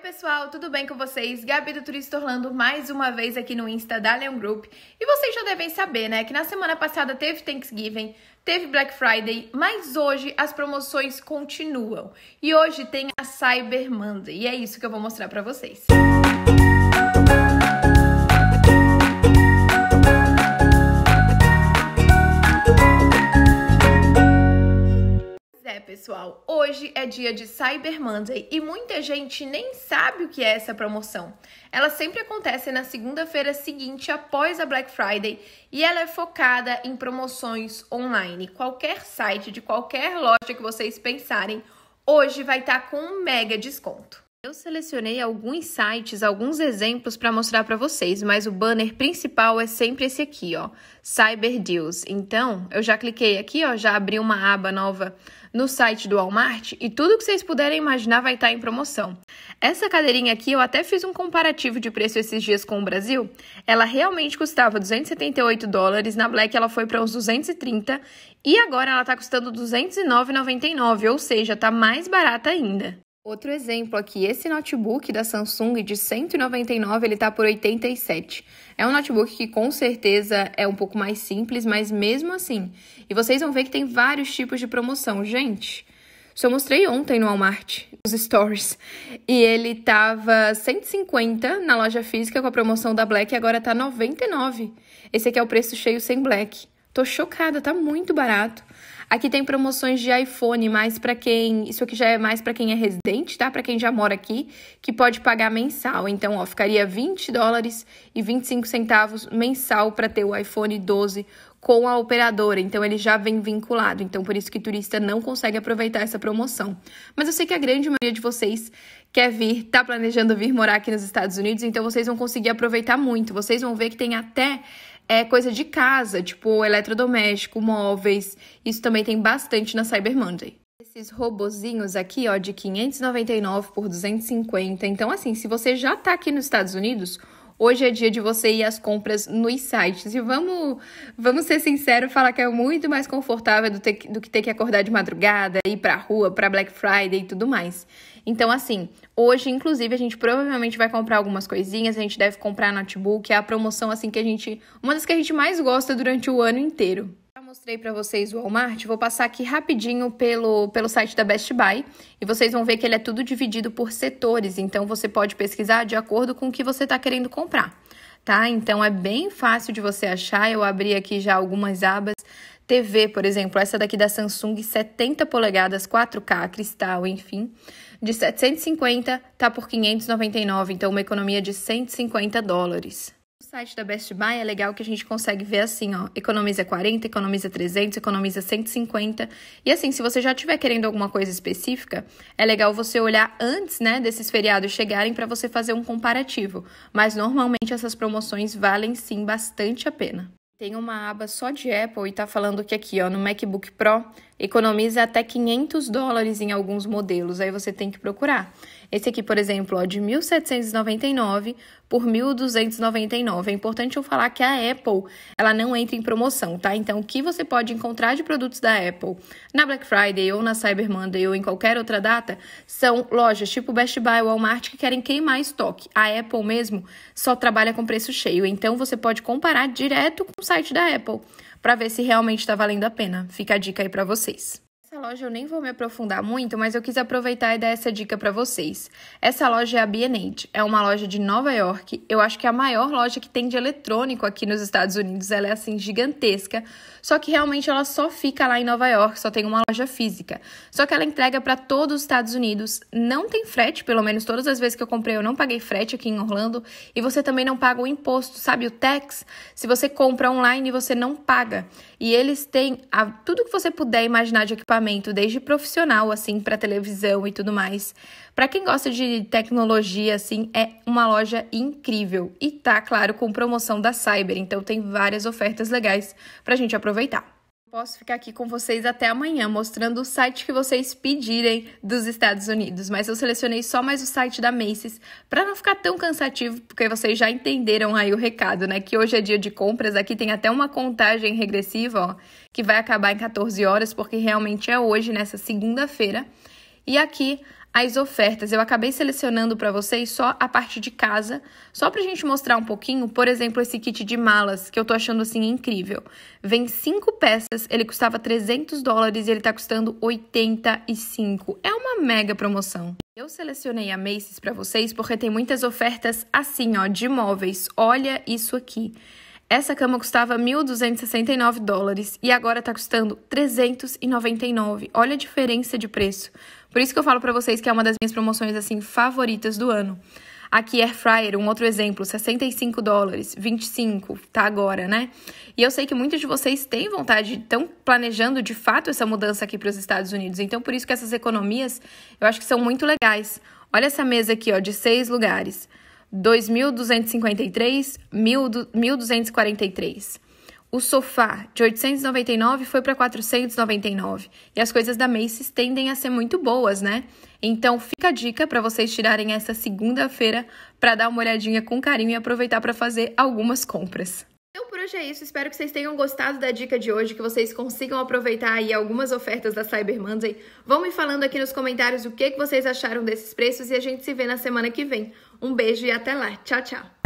pessoal, tudo bem com vocês? Gabi do Turista Orlando mais uma vez aqui no Insta da Leon Group. E vocês já devem saber, né, que na semana passada teve Thanksgiving, teve Black Friday, mas hoje as promoções continuam. E hoje tem a Cyber Monday, e é isso que eu vou mostrar pra vocês. Música pessoal? Hoje é dia de Cyber Monday e muita gente nem sabe o que é essa promoção. Ela sempre acontece na segunda-feira seguinte após a Black Friday e ela é focada em promoções online. Qualquer site de qualquer loja que vocês pensarem, hoje vai estar tá com um mega desconto. Eu selecionei alguns sites, alguns exemplos para mostrar para vocês, mas o banner principal é sempre esse aqui, ó, Cyber Deals. Então, eu já cliquei aqui, ó, já abri uma aba nova no site do Walmart e tudo que vocês puderem imaginar vai estar tá em promoção. Essa cadeirinha aqui, eu até fiz um comparativo de preço esses dias com o Brasil. Ela realmente custava 278 dólares, na Black ela foi para uns 230 e agora ela está custando 209,99, ou seja, está mais barata ainda. Outro exemplo aqui, esse notebook da Samsung de 199, ele tá por 87. É um notebook que com certeza é um pouco mais simples, mas mesmo assim. E vocês vão ver que tem vários tipos de promoção, gente. Só eu mostrei ontem no Walmart, nos stories. E ele tava 150 na loja física com a promoção da Black e agora tá 99. Esse aqui é o preço cheio sem Black. Tô chocada, tá muito barato. Aqui tem promoções de iPhone, mas para quem, isso aqui já é mais para quem é residente, tá? Para quem já mora aqui, que pode pagar mensal. Então, ó, ficaria 20 dólares e 25 centavos mensal para ter o iPhone 12 com a operadora, então ele já vem vinculado. Então, por isso que turista não consegue aproveitar essa promoção. Mas eu sei que a grande maioria de vocês quer vir, tá planejando vir morar aqui nos Estados Unidos, então vocês vão conseguir aproveitar muito. Vocês vão ver que tem até é coisa de casa, tipo eletrodoméstico, móveis. Isso também tem bastante na Cyber Monday. Esses robozinhos aqui, ó, de 599 por 250. Então, assim, se você já tá aqui nos Estados Unidos, Hoje é dia de você ir às compras nos sites. E vamos, vamos ser sinceros, falar que é muito mais confortável do, ter, do que ter que acordar de madrugada, ir pra rua, pra Black Friday e tudo mais. Então, assim, hoje, inclusive, a gente provavelmente vai comprar algumas coisinhas, a gente deve comprar notebook, é a promoção, assim, que a gente. Uma das que a gente mais gosta durante o ano inteiro mostrei para vocês o Walmart, vou passar aqui rapidinho pelo, pelo site da Best Buy e vocês vão ver que ele é tudo dividido por setores, então você pode pesquisar de acordo com o que você está querendo comprar, tá? Então é bem fácil de você achar, eu abri aqui já algumas abas, TV, por exemplo, essa daqui da Samsung, 70 polegadas, 4K, cristal, enfim, de 750 tá por 599, então uma economia de 150 dólares. O site da Best Buy é legal que a gente consegue ver assim, ó, economiza 40, economiza 300, economiza 150. E assim, se você já estiver querendo alguma coisa específica, é legal você olhar antes, né, desses feriados chegarem para você fazer um comparativo. Mas normalmente essas promoções valem sim bastante a pena. Tem uma aba só de Apple e tá falando que aqui, ó, no MacBook Pro economiza até 500 dólares em alguns modelos, aí você tem que procurar. Esse aqui, por exemplo, ó, de 1.799 por 1.299. É importante eu falar que a Apple, ela não entra em promoção, tá? Então, o que você pode encontrar de produtos da Apple na Black Friday ou na Cyber Monday ou em qualquer outra data são lojas tipo Best Buy ou Walmart que querem queimar estoque. A Apple mesmo só trabalha com preço cheio, então você pode comparar direto com o site da Apple para ver se realmente está valendo a pena. Fica a dica aí para vocês loja eu nem vou me aprofundar muito, mas eu quis aproveitar e dar essa dica para vocês. Essa loja é a Bienate, é uma loja de Nova York. Eu acho que é a maior loja que tem de eletrônico aqui nos Estados Unidos. Ela é assim gigantesca, só que realmente ela só fica lá em Nova York, só tem uma loja física. Só que ela entrega para todos os Estados Unidos. Não tem frete, pelo menos todas as vezes que eu comprei eu não paguei frete aqui em Orlando e você também não paga o imposto, sabe o tax? Se você compra online você não paga. E eles têm a, tudo que você puder imaginar de equipamento, desde profissional, assim, para televisão e tudo mais. Para quem gosta de tecnologia, assim, é uma loja incrível. E tá, claro, com promoção da Cyber, então tem várias ofertas legais a gente aproveitar. Posso ficar aqui com vocês até amanhã, mostrando o site que vocês pedirem dos Estados Unidos, mas eu selecionei só mais o site da Macy's para não ficar tão cansativo, porque vocês já entenderam aí o recado, né? Que hoje é dia de compras, aqui tem até uma contagem regressiva, ó, que vai acabar em 14 horas, porque realmente é hoje, nessa segunda-feira. E aqui as ofertas. Eu acabei selecionando para vocês só a parte de casa, só para a gente mostrar um pouquinho. Por exemplo, esse kit de malas, que eu estou achando assim incrível. Vem cinco peças, ele custava 300 dólares e ele está custando 85. É uma mega promoção. Eu selecionei a Macy's para vocês porque tem muitas ofertas assim, ó, de móveis. Olha isso aqui. Essa cama custava 1.269 dólares e agora está custando 399. Olha a diferença de preço. Por isso que eu falo para vocês que é uma das minhas promoções assim favoritas do ano. Aqui Air Fryer, um outro exemplo, 65 dólares, 25, tá agora, né? E eu sei que muitos de vocês têm vontade, estão planejando de fato essa mudança aqui para os Estados Unidos. Então, por isso que essas economias, eu acho que são muito legais. Olha essa mesa aqui, ó, de seis lugares. 2.253, 1.243. O sofá de 899 foi para 499 e as coisas da Macy's tendem a ser muito boas, né? Então fica a dica para vocês tirarem essa segunda-feira para dar uma olhadinha com carinho e aproveitar para fazer algumas compras por hoje é isso. Espero que vocês tenham gostado da dica de hoje, que vocês consigam aproveitar aí algumas ofertas da Cyber Monday. Vão me falando aqui nos comentários o que, que vocês acharam desses preços e a gente se vê na semana que vem. Um beijo e até lá. Tchau, tchau.